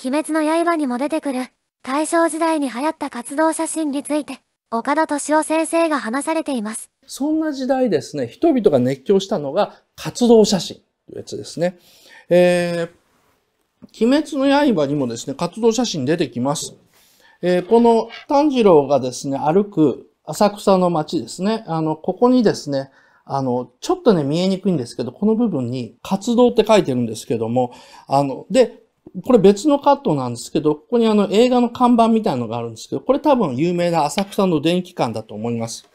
鬼滅の刃にも出てくる、大正時代に流行った活動写真について、岡田敏夫先生が話されています。そんな時代ですね、人々が熱狂したのが活動写真というやつですね。えー、鬼滅の刃にもですね、活動写真出てきます。えー、この炭治郎がですね、歩く浅草の街ですね。あの、ここにですね、あの、ちょっとね、見えにくいんですけど、この部分に活動って書いてるんですけども、あの、で、これ別のカットなんですけど、ここにあの映画の看板みたいなのがあるんですけど、これ多分有名な浅草の電気館だと思います。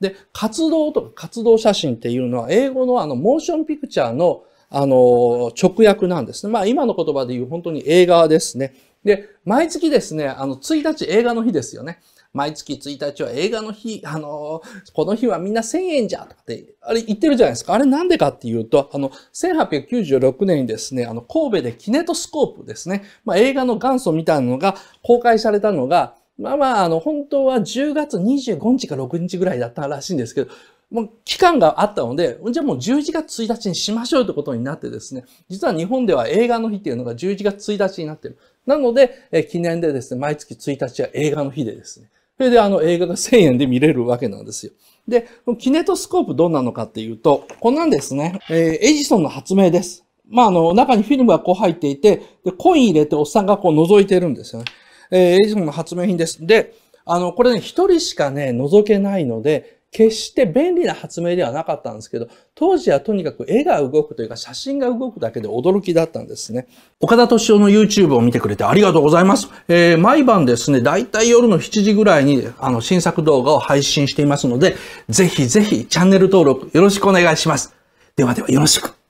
で、活動とか活動写真っていうのは、英語のあのモーションピクチャーのあの直訳なんですね。まあ今の言葉で言う本当に映画ですね。で、毎月ですね、あの、1日映画の日ですよね。毎月1日は映画の日、あのー、この日はみんな1000円じゃとかって、あれ言ってるじゃないですか。あれなんでかっていうと、あの、1896年にですね、あの、神戸でキネトスコープですね、まあ、映画の元祖みたいなのが公開されたのが、まあまあ、あの、本当は10月25日か6日ぐらいだったらしいんですけど、もう期間があったので、じゃあもう11月1日にしましょうってことになってですね、実は日本では映画の日っていうのが11月1日になってる。なので、え記念でですね、毎月1日は映画の日でですね、それであの映画が1000円で見れるわけなんですよ。で、キネトスコープどうなのかっていうと、こんなんですね、えー、エジソンの発明です。まあ、あの、中にフィルムがこう入っていて、で、コイン入れておっさんがこう覗いてるんですよね。えー、エジソンの発明品です。で、あの、これね、一人しかね、覗けないので、決して便利な発明ではなかったんですけど、当時はとにかく絵が動くというか写真が動くだけで驚きだったんですね。岡田敏夫の YouTube を見てくれてありがとうございます。えー、毎晩ですね、だいたい夜の7時ぐらいにあの新作動画を配信していますので、ぜひぜひチャンネル登録よろしくお願いします。ではではよろしく。